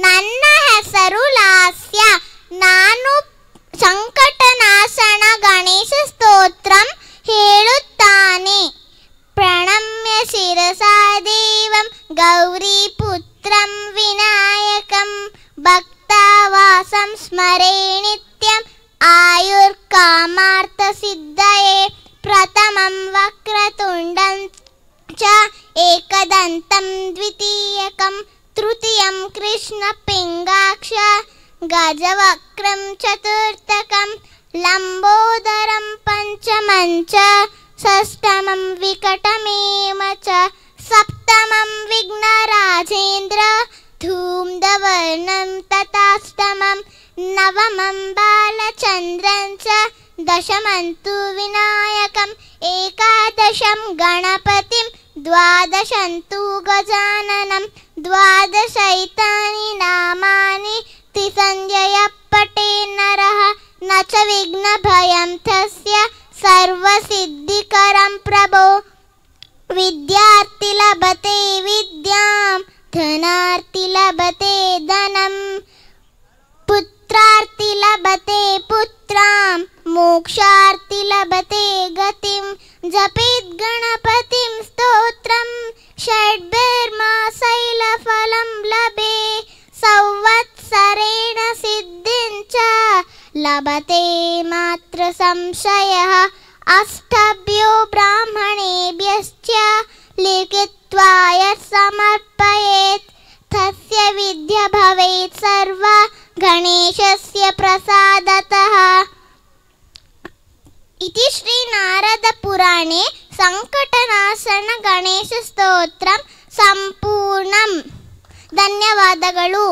नन्ना नन्न हेसरुलास्य ननु सङ्कटनाशनगणेशस्तोत्रं हेणुतानि प्रणम्य शिरसादेवं गौरीपुत्रं विनायकं भक्तावासं स्मरे नित्यम् आयुर्कामार्थसिद्धये प्रथमं वक्रतुण्डं च एकदन्तं द्वितीयकं तृतीयं कृष्णपिङ्गाक्ष गजवक्रं चतुर्थकं लम्बोदरं पञ्चमं च षष्टमं विकटमेव च सप्तमं विघ्नराजेन्द्र धूमधवर्णं तथाष्टमं नवमं बालचन्द्रं च तु विनायकम् एकादशं गणपतिं तु गजान द्वादशयितानि नामानि तिसञ्जयपटे नरः न च विघ्नभयं तस्य सर्वसिद्धिकरं प्रभो लभते विद्यां लभते धनं लभते पुत्रां लभते गतिं जपेद्गणपति लभते संशयः अष्टभ्यो ब्राह्मणेभ्यश्च लिखित्वा यत् समर्पयेत् तस्य विद्या भवेत् सर्व गणेशस्य प्रसादतः इति श्रीनारदपुराणे सङ्कटनाशनगणेशस्तोत्रं सम्पूर्णं धन्यवादलु